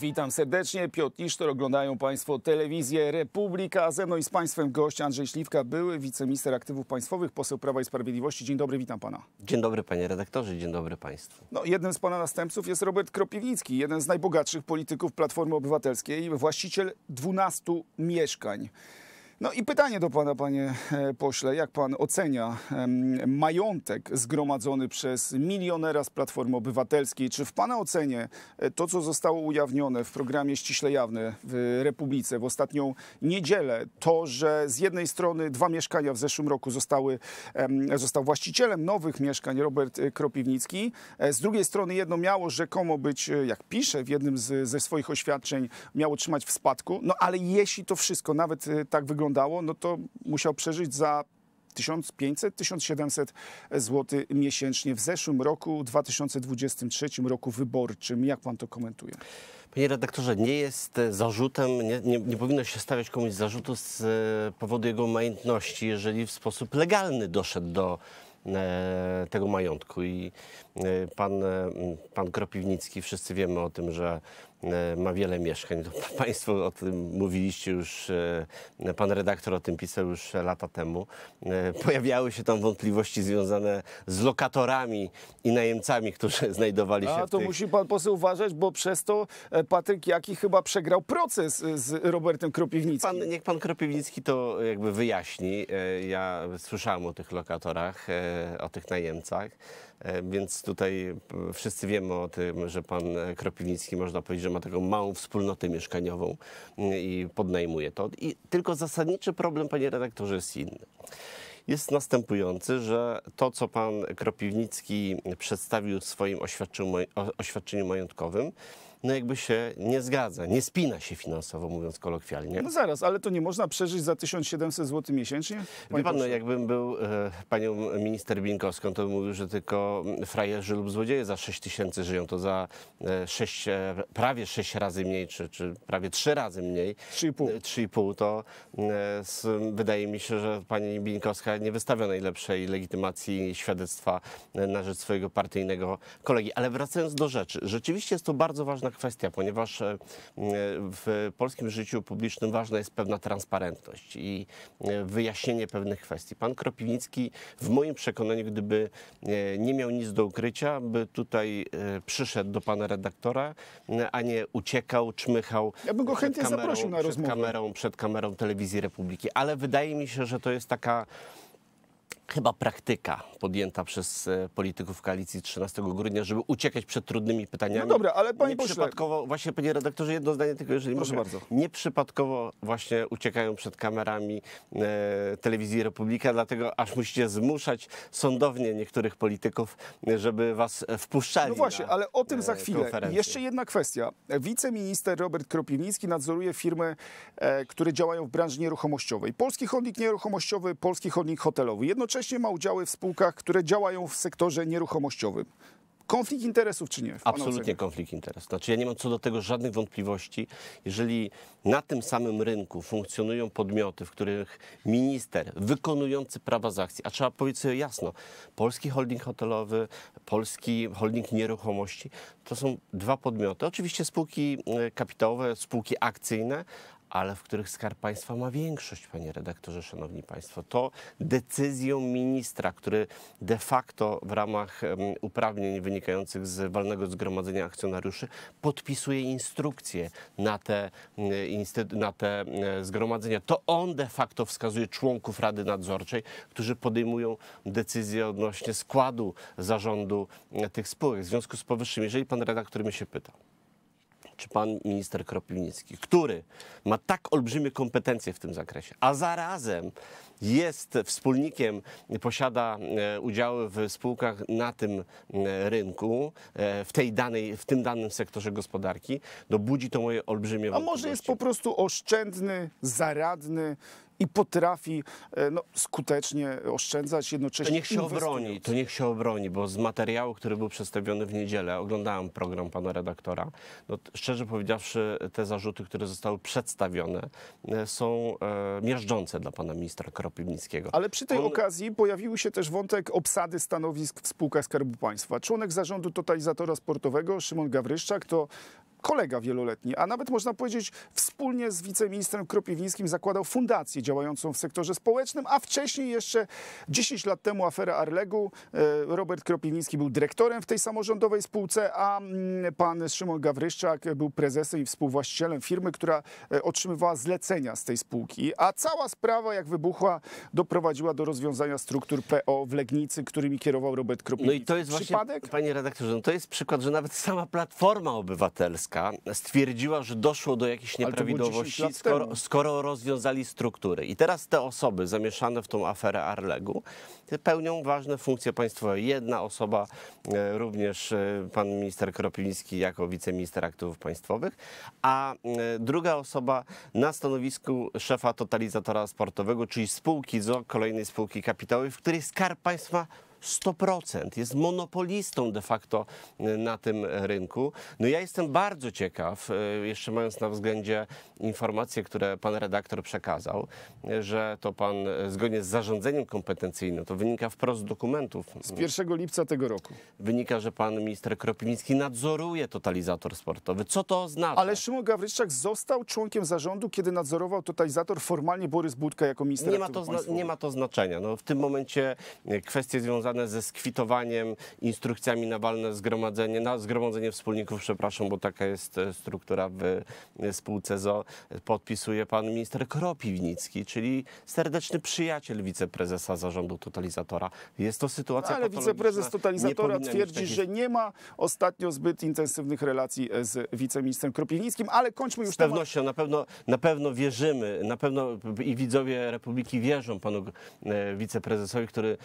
Witam serdecznie, Piotr Isztor, oglądają Państwo telewizję Republika. Ze mną i z Państwem gość Andrzej Śliwka, były wiceminister aktywów państwowych, poseł Prawa i Sprawiedliwości. Dzień dobry, witam Pana. Dzień dobry Panie redaktorze, dzień dobry Państwu. No, jednym z Pana następców jest Robert Kropiwnicki, jeden z najbogatszych polityków Platformy Obywatelskiej, właściciel 12 mieszkań. No i pytanie do Pana, Panie e, Pośle, jak Pan ocenia majątek zgromadzony przez milionera z Platformy Obywatelskiej? Czy w Pana ocenie e, to, co zostało ujawnione w programie Ściśle Jawne w Republice w ostatnią niedzielę, to, że z jednej strony dwa mieszkania w zeszłym roku zostały, został właścicielem nowych mieszkań Robert e, Kropiwnicki, z drugiej strony jedno miało rzekomo być, jak pisze w jednym z, ze swoich oświadczeń, miało trzymać w spadku, no ale jeśli to wszystko nawet tak wygląda, wyglądało, no to musiał przeżyć za 1500-1700 zł miesięcznie w zeszłym roku, 2023 roku wyborczym. Jak pan to komentuje? Panie redaktorze, nie jest zarzutem, nie, nie, nie, powinno się stawiać komuś zarzutu z e, powodu jego majątności, jeżeli w sposób legalny doszedł do e, tego majątku. I e, pan, e, pan Kropiwnicki, wszyscy wiemy o tym, że E, ma wiele mieszkań. Państwo o tym mówiliście już, e, pan redaktor o tym pisał już lata temu. E, pojawiały się tam wątpliwości związane z lokatorami i najemcami, którzy znajdowali się A, w to musi pan poseł uważać, bo przez to Patryk Jaki chyba przegrał proces z Robertem Kropiwnickim. Pan, niech pan Kropiwnicki to jakby wyjaśni. Ja słyszałem o tych lokatorach, o tych najemcach, więc tutaj wszyscy wiemy o tym, że pan Kropiwnicki można powiedzieć, że ma taką małą wspólnotę mieszkaniową mm, i podnajmuje to. I tylko zasadniczy problem, panie redaktorze, jest inny jest następujący, że to, co pan Kropiwnicki przedstawił w swoim oświadczeniu, oświadczeniu majątkowym, no jakby się nie zgadza, nie spina się finansowo, mówiąc kolokwialnie. No zaraz, ale to nie można przeżyć za 1700 zł miesięcznie? Wie pan, no, jakbym był e, panią minister Binkowską, to bym mówił, że tylko frajerzy lub złodzieje za 6000 żyją, to za e, 6, e, prawie 6 razy mniej, czy, czy prawie 3 razy mniej. 3,5. 3,5 e, to e, z, wydaje mi się, że pani Binkowska nie wystawia najlepszej legitymacji świadectwa e, na rzecz swojego partyjnego kolegi. Ale wracając do rzeczy, rzeczywiście jest to bardzo ważna ważna kwestia, ponieważ e, w polskim życiu publicznym ważna jest pewna transparentność i e, wyjaśnienie pewnych kwestii. Pan Kropiwnicki w moim przekonaniu, gdyby e, nie miał nic do ukrycia, by tutaj przyszedł do pana redaktora, a nie uciekał, czmychał. Ja bym go chętnie kamerą, zaprosił na rozmowę. Kamerą, przed kamerą telewizji Republiki, ale wydaje mi się, że to jest taka chyba praktyka podjęta przez e, polityków koalicji 13 grudnia, żeby uciekać przed trudnymi pytaniami. No dobra, ale panie pośle... Przypadkowo, właśnie panie redaktorze, jedno zdanie tylko, jeżeli Proszę mogę. bardzo. Nieprzypadkowo właśnie uciekają przed kamerami e, telewizji Republika, dlatego aż musicie zmuszać sądownie niektórych polityków, żeby was wpuszczali No właśnie, na, ale o tym za e, chwilę. Jeszcze jedna kwestia. Wiceminister Robert Kropiwnicki nadzoruje firmy, e, które działają w branży nieruchomościowej. Polski Chodnik Nieruchomościowy, Polski Chodnik Hotelowy. Jednocześnie jednocześnie ma udziały w spółkach, które działają w sektorze nieruchomościowym. Konflikt interesów czy nie? Absolutnie ocenie. konflikt interesów. Znaczy ja nie mam co do tego żadnych wątpliwości. Jeżeli na tym samym rynku funkcjonują podmioty, w których minister wykonujący prawa z akcji, a trzeba powiedzieć sobie jasno, polski holding hotelowy, polski holding nieruchomości, to są dwa podmioty. Oczywiście spółki e, kapitałowe, spółki akcyjne, ale w których Skarb Państwa ma większość, panie redaktorze, szanowni państwo. To decyzją ministra, który de facto w ramach uprawnień wynikających z walnego zgromadzenia akcjonariuszy podpisuje instrukcje na te, na te zgromadzenia. To on de facto wskazuje członków Rady Nadzorczej, którzy podejmują decyzje odnośnie składu zarządu tych spółek. W związku z powyższym, jeżeli pan redaktor mnie się pyta, czy pan minister Kropiwnicki, który ma tak olbrzymie kompetencje w tym zakresie, a zarazem jest wspólnikiem, posiada e, udziały w spółkach na tym e, rynku, e, w, tej danej, w tym danym sektorze gospodarki, no budzi to moje olbrzymie wątpliwości. A może jest po prostu oszczędny, zaradny, i potrafi e, no, skutecznie oszczędzać, jednocześnie To niech się obroni, to niech się obroni, bo z materiału, który był przedstawiony w niedzielę, oglądałem program pana redaktora, no, szczerze powiedziawszy te zarzuty, które zostały przedstawione e, są e, miażdżące dla pana ministra Kropiwnickiego. Ale przy tej On... okazji pojawił się też wątek obsady stanowisk w spółkach Skarbu Państwa. Członek zarządu totalizatora sportowego Szymon Gawryszczak to kolega wieloletni, a nawet można powiedzieć wspólnie z wiceministrem Kropiwińskim zakładał fundację działającą w sektorze społecznym, a wcześniej jeszcze 10 lat temu afera Arlegu. E, Robert Kropiwiński był dyrektorem w tej samorządowej spółce, a mm, pan Szymon Gawryszczak był prezesem i współwłaścicielem firmy, która e, otrzymywała zlecenia z tej spółki. A cała sprawa, jak wybuchła, doprowadziła do rozwiązania struktur PO w Legnicy, którymi kierował Robert Kropiwiński. No i to jest właśnie, Przypadek? panie redaktorze, no to jest przykład, że nawet sama Platforma Obywatelska stwierdziła, że doszło do jakichś nieprawidłowości, skoro, skoro, rozwiązali struktury. I teraz te osoby zamieszane w tą aferę Arlegu pełnią ważne funkcje państwowe. Jedna osoba, e, również e, pan minister Kropiński jako wiceminister aktywów państwowych, a e, druga osoba na stanowisku szefa totalizatora sportowego, czyli spółki z kolejnej spółki kapitałowej, w której Skarb Państwa 100%. Jest monopolistą de facto e, na tym rynku. No ja jestem bardzo ciekaw, e, jeszcze mając na względzie informacje, które pan redaktor przekazał, e, że to pan zgodnie z zarządzeniem kompetencyjnym, to wynika wprost z dokumentów. Z 1 lipca tego roku. Wynika, że pan minister Kropiński nadzoruje totalizator sportowy. Co to oznacza? Ale Szymon Gawryszczak został członkiem zarządu, kiedy nadzorował totalizator formalnie Borys Budka jako minister nie ma to, nie ma to znaczenia. No, w tym momencie kwestie związane związane ze skwitowaniem instrukcjami na walne zgromadzenie, na zgromadzenie wspólników, przepraszam, bo taka jest e, struktura w e, spółce ZO, podpisuje pan minister Kropiwnicki, czyli serdeczny przyjaciel wiceprezesa zarządu totalizatora. Jest to sytuacja no, Ale wiceprezes totalizatora twierdzi, takich... że nie ma ostatnio zbyt intensywnych relacji e, z wiceministrem Kropiwnickim, ale kończmy już Z pewnością, temat. na pewno, na pewno wierzymy, na pewno i widzowie Republiki wierzą panu wiceprezesowi, który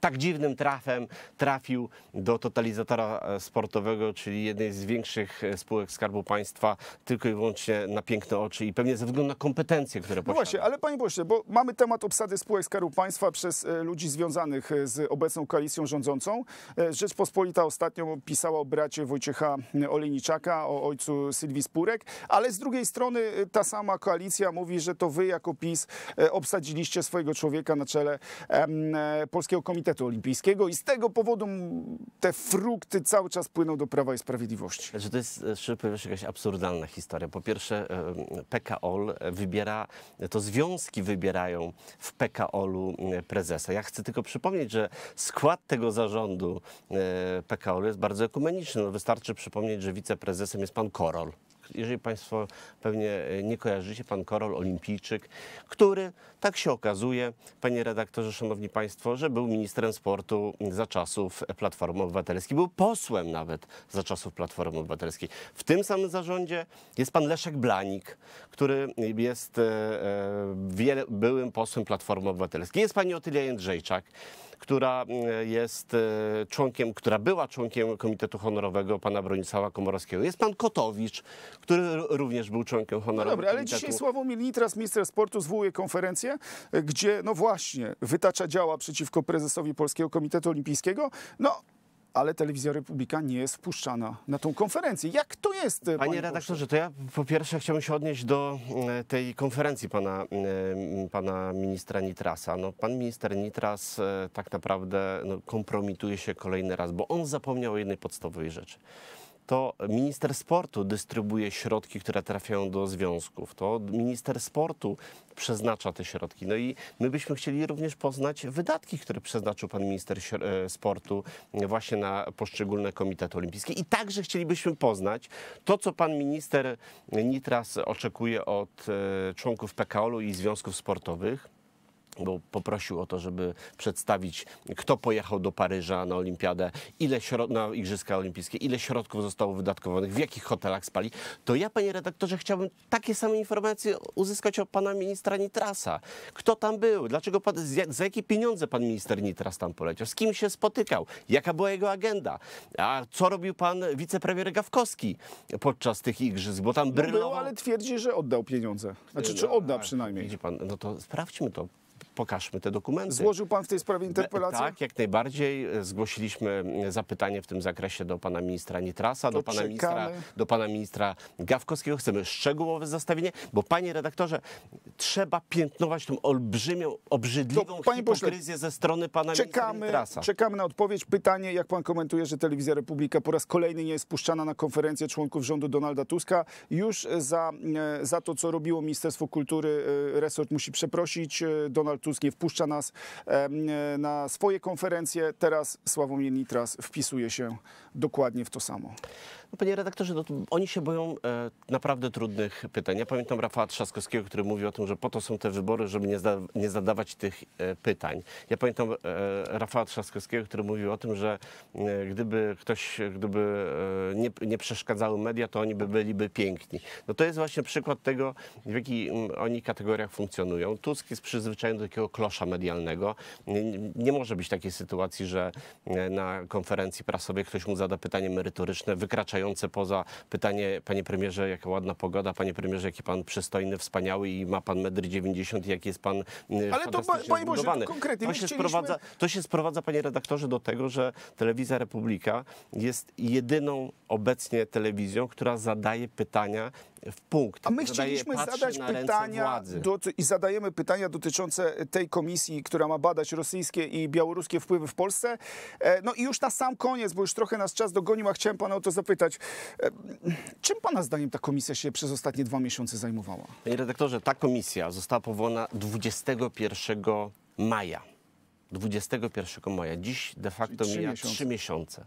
tak dziwnie dziwnym trafem trafił do totalizatora e, sportowego, czyli jednej z większych e, spółek Skarbu Państwa, tylko i wyłącznie na piękne oczy i pewnie ze względu na kompetencje, które posiada. No właśnie, ale panie pośle, bo mamy temat obsady spółek Skarbu Państwa przez e, ludzi związanych z obecną koalicją rządzącą. Rzeczpospolita ostatnio pisała o bracie Wojciecha Olejniczaka, o ojcu Sylwii Spurek, ale z drugiej strony ta sama koalicja mówi, że to wy jako PiS obsadziliście swojego człowieka na czele Polskiego Komitetu Olimpijskiego olimpijskiego i z tego powodu te frukty cały czas płyną do Prawa i Sprawiedliwości. Znaczy, to jest, e, szczerze jakaś absurdalna historia. Po pierwsze, e, PKOL wybiera, to związki wybierają w PKOL-u e, prezesa. Ja chcę tylko przypomnieć, że skład tego zarządu PKOL-u jest bardzo ekumeniczny. No, wystarczy przypomnieć, że wiceprezesem jest pan Korol jeżeli Państwo pewnie e, nie kojarzycie, pan Korol Olimpijczyk, który, tak się okazuje, panie redaktorze, szanowni Państwo, że był ministrem sportu za czasów Platformy Obywatelskiej, był posłem nawet za czasów Platformy Obywatelskiej. W tym samym zarządzie jest pan Leszek Blanik, który jest e, e, wiele, byłym posłem Platformy Obywatelskiej. Jest pani Otylia Jędrzejczak, która e, jest e, członkiem, która była członkiem Komitetu Honorowego pana Bronisława Komorowskiego. Jest pan Kotowicz, który również był członkiem no honorowego. No dobra, ale dzisiaj Sławomir Nitras, minister sportu, zwołuje konferencję, e, gdzie no właśnie wytacza działa przeciwko prezesowi Polskiego Komitetu Olimpijskiego. No ale telewizja Republika nie jest wpuszczana na tą konferencję. Jak to jest? E, panie, panie redaktorze, to ja po pierwsze chciałbym się odnieść do e, tej konferencji pana, e, pana ministra Nitrasa. No, pan minister Nitras tak naprawdę no, kompromituje się kolejny raz, bo on zapomniał o jednej podstawowej rzeczy to minister sportu dystrybuuje środki, które trafiają do związków, to minister sportu przeznacza te środki. No i my byśmy chcieli również poznać wydatki, które przeznaczył pan minister e, sportu właśnie na poszczególne komitety olimpijskie. I także chcielibyśmy poznać to, co pan minister Nitras oczekuje od e, członków pkol u i związków sportowych bo poprosił o to, żeby przedstawić, kto pojechał do Paryża na Olimpiadę, ile na Igrzyska Olimpijskie, ile środków zostało wydatkowanych, w jakich hotelach spali, to ja, panie redaktorze, chciałbym takie same informacje uzyskać od pana ministra Nitrasa. Kto tam był? Dlaczego pan, za jakie pieniądze pan minister Nitras tam poleciał? Z kim się spotykał? Jaka była jego agenda? A co robił pan wicepremier Gawkowski podczas tych igrzysk? Bo tam brylował... No był, ale twierdzi, że oddał pieniądze. Znaczy, czy no, odda tak, przynajmniej. Widzi pan, no to sprawdźmy to pokażmy te dokumenty. Złożył pan w tej sprawie interpelację? Tak, jak najbardziej. Zgłosiliśmy mm, zapytanie w tym zakresie do pana ministra Nitrasa, do pana ministra, do pana ministra Gawkowskiego. Chcemy szczegółowe zestawienie, bo panie redaktorze, trzeba piętnować tą olbrzymią, obrzydliwą to, hipokryzję ze strony pana czekamy, ministra Nitrasa. Czekamy na odpowiedź. Pytanie, jak pan komentuje, że Telewizja Republika po raz kolejny nie jest puszczana na konferencję członków rządu Donalda Tuska. Już za, e, za to, co robiło Ministerstwo Kultury, e, resort musi przeprosić. E, Donald Tusk Tusk nie wpuszcza nas e, na swoje konferencje. Teraz Sławomir Nitras wpisuje się dokładnie w to samo. No, panie redaktorze, no, oni się boją e, naprawdę trudnych pytań. Ja pamiętam Rafała Trzaskowskiego, który mówił o tym, że po to są te wybory, żeby nie, nie zadawać tych e, pytań. Ja pamiętam e, Rafała Trzaskowskiego, który mówił o tym, że e, gdyby ktoś, gdyby e, nie, nie, przeszkadzały media, to oni by byliby piękni. No to jest właśnie przykład tego, w jakich oni kategoriach funkcjonują. Tusk jest przyzwyczajony do takiego takiego klosza medialnego. Nie, nie może być takiej sytuacji, że e, na konferencji prasowej ktoś mu zada pytanie merytoryczne, wykraczające poza pytanie, panie premierze, jaka ładna pogoda, panie premierze, jaki pan przystojny, wspaniały i ma pan metr 90 i jaki jest pan e, Ale to, panie Boże, konkretnie to się, chcieliśmy... sprowadza, to się sprowadza, panie redaktorze, do tego, że Telewizja Republika jest jedyną obecnie telewizją, która zadaje pytania w punkt. A my chcieliśmy Zadaje, zadać pytania do, i zadajemy pytania dotyczące e, tej komisji, która ma badać rosyjskie i białoruskie wpływy w Polsce. E, no i już na sam koniec, bo już trochę nas czas dogonił, a chciałem pana o to zapytać. E, czym pana zdaniem ta komisja się przez ostatnie dwa miesiące zajmowała? Panie redaktorze, ta komisja została powołana 21 maja. 21 maja. Dziś de facto trzy mija miesiące. 3 miesiące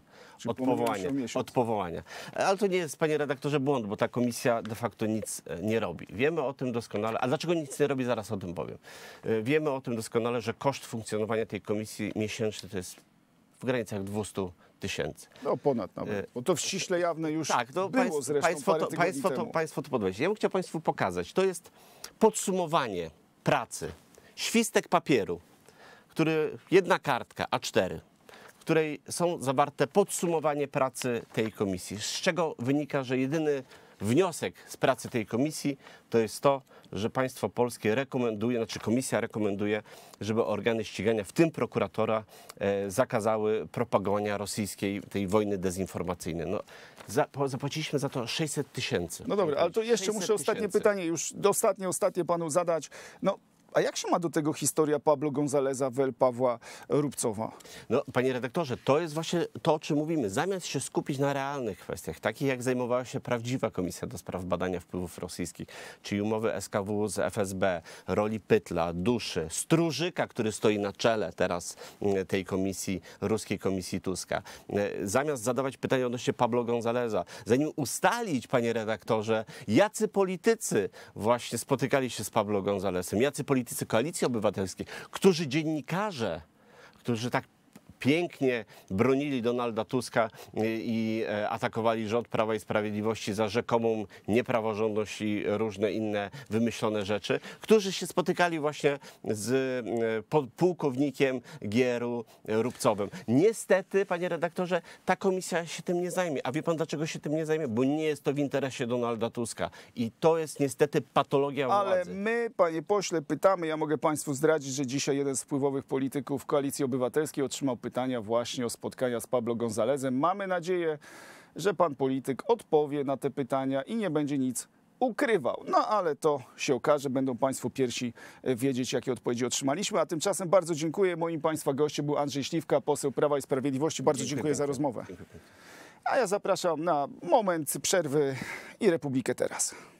od powołania, od powołania. Ale to nie jest, panie redaktorze, błąd, bo ta komisja de facto nic e, nie robi. Wiemy o tym doskonale. A dlaczego nic nie robi, zaraz o tym powiem. E, wiemy o tym doskonale, że koszt funkcjonowania tej komisji miesięczny to jest w granicach 200 tysięcy. No ponad nawet, e, bo to w ściśle jawne już tak, to no, było państw, zresztą państwo, to, państwo, to, państwo to podwejście. Ja bym chciał Państwu pokazać. To jest podsumowanie pracy. Świstek papieru który, jedna kartka A4, w której są zawarte podsumowanie pracy tej komisji, z czego wynika, że jedyny wniosek z pracy tej komisji to jest to, że państwo polskie rekomenduje, znaczy komisja rekomenduje, żeby organy ścigania, w tym prokuratora, e, zakazały propagowania rosyjskiej tej wojny dezinformacyjnej. No, zapłaciliśmy za to 600 tysięcy. No dobra, ale to jeszcze muszę ostatnie pytanie, już ostatnie, ostatnie panu zadać. No a jak się ma do tego historia Pablo Gonzaleza Wel Pawła Rubcowa? No, panie redaktorze, to jest właśnie to, o czym mówimy. Zamiast się skupić na realnych kwestiach, takich jak zajmowała się prawdziwa Komisja do Spraw Badania Wpływów Rosyjskich, czyli umowy SKW z FSB, roli Pytla, Duszy, Stróżyka, który stoi na czele teraz mm, tej komisji, ruskiej komisji Tuska. E, zamiast zadawać pytania odnośnie Pablo Gonzaleza, zanim ustalić, panie redaktorze, jacy politycy właśnie spotykali się z Pablo Gonzalesem, jacy politycy politycy Koalicji Obywatelskiej, którzy dziennikarze, którzy tak pięknie bronili Donalda Tuska y, i e, atakowali rząd Prawa i Sprawiedliwości za rzekomą niepraworządność i różne inne wymyślone rzeczy, którzy się spotykali właśnie z e, pułkownikiem Gieru e, Rubcowym. Niestety, panie redaktorze, ta komisja się tym nie zajmie. A wie pan, dlaczego się tym nie zajmie? Bo nie jest to w interesie Donalda Tuska. I to jest niestety patologia władzy. Ale my, panie pośle, pytamy, ja mogę państwu zdradzić, że dzisiaj jeden z wpływowych polityków Koalicji Obywatelskiej otrzymał pytanie, pytania właśnie o spotkania z Pablo Gonzalezem. Mamy nadzieję, że pan polityk odpowie na te pytania i nie będzie nic ukrywał. No ale to się okaże, będą Państwo pierwsi e, wiedzieć, jakie odpowiedzi otrzymaliśmy. A tymczasem bardzo dziękuję. Moim Państwa gościem był Andrzej Śliwka, poseł Prawa i Sprawiedliwości. Bardzo dziękuję, za rozmowę. A ja zapraszam na moment przerwy i Republikę teraz.